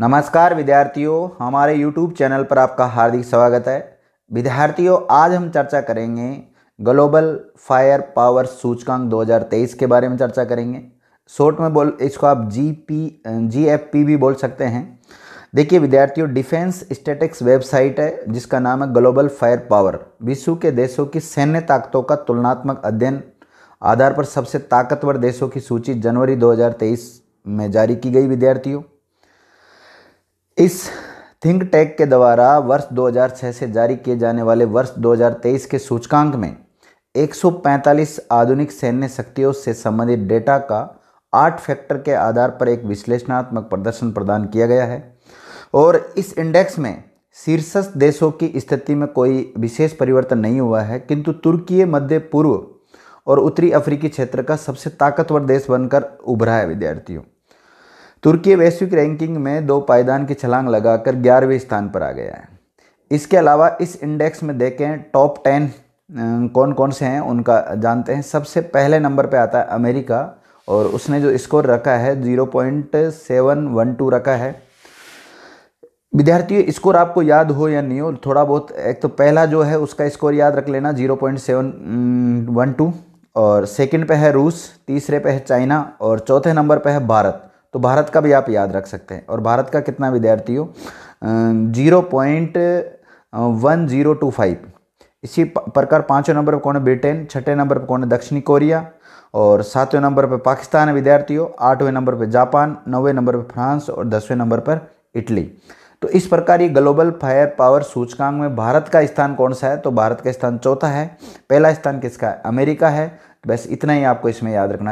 नमस्कार विद्यार्थियों हमारे YouTube चैनल पर आपका हार्दिक स्वागत है विद्यार्थियों आज हम चर्चा करेंगे ग्लोबल फायर पावर सूचकांक 2023 के बारे में चर्चा करेंगे शॉर्ट में बोल इसको आप G P G F P भी बोल सकते हैं देखिए विद्यार्थियों डिफेंस स्टेटिक्स वेबसाइट है जिसका नाम है ग्लोबल फायर पावर विश्व के देशों की सैन्य ताकतों का तुलनात्मक अध्ययन आधार पर सबसे ताकतवर देशों की सूची जनवरी 2023 में जारी की गई विद्यार्थियों इस थिंक टैंक के द्वारा वर्ष 2006 से जारी किए जाने वाले वर्ष 2023 के सूचकांक में 145 आधुनिक सैन्य शक्तियों से संबंधित डेटा का आठ फैक्टर के आधार पर एक विश्लेषणात्मक प्रदर्शन प्रदान किया गया है और इस इंडेक्स में शीर्षस्थ देशों की स्थिति में कोई विशेष परिवर्तन नहीं हुआ है किंतु तुर्की मध्य पूर्व और उत्तरी अफ्रीकी क्षेत्र का सबसे ताकतवर देश बनकर उभरा है विद्यार्थियों तुर्की वैश्विक रैंकिंग में दो पायदान की छलांग लगाकर ग्यारहवें स्थान पर आ गया है इसके अलावा इस इंडेक्स में देखें टॉप टेन कौन कौन से हैं उनका जानते हैं सबसे पहले नंबर पे आता है अमेरिका और उसने जो स्कोर रखा है zero point seven one two रखा है विद्यार्थियों स्कोर आपको याद हो या नहीं हो थोड़ा बहुत एक तो पहला जो है उसका स्कोर याद रख लेना zero point seven one two और सेकेंड पे है रूस तीसरे पे है चाइना और चौथे नंबर पे है भारत तो भारत का भी आप याद रख सकते हैं और भारत का कितना विद्यार्थियों zero point one zero two five इसी प्रकार पाँचों नंबर पर कौन है ब्रिटेन छठे नंबर पर कौन है दक्षिणी कोरिया और सातवें नंबर पर पाकिस्तान है विद्यार्थियों आठवें नंबर पर जापान नौवें नंबर पर फ्रांस और दसवें नंबर पर इटली तो इस प्रकार ये ग्लोबल फायर पावर सूचकांक में भारत का स्थान कौन सा है तो भारत का स्थान चौथा है पहला स्थान किसका है अमेरिका है बस इतना ही आपको इसमें याद रखना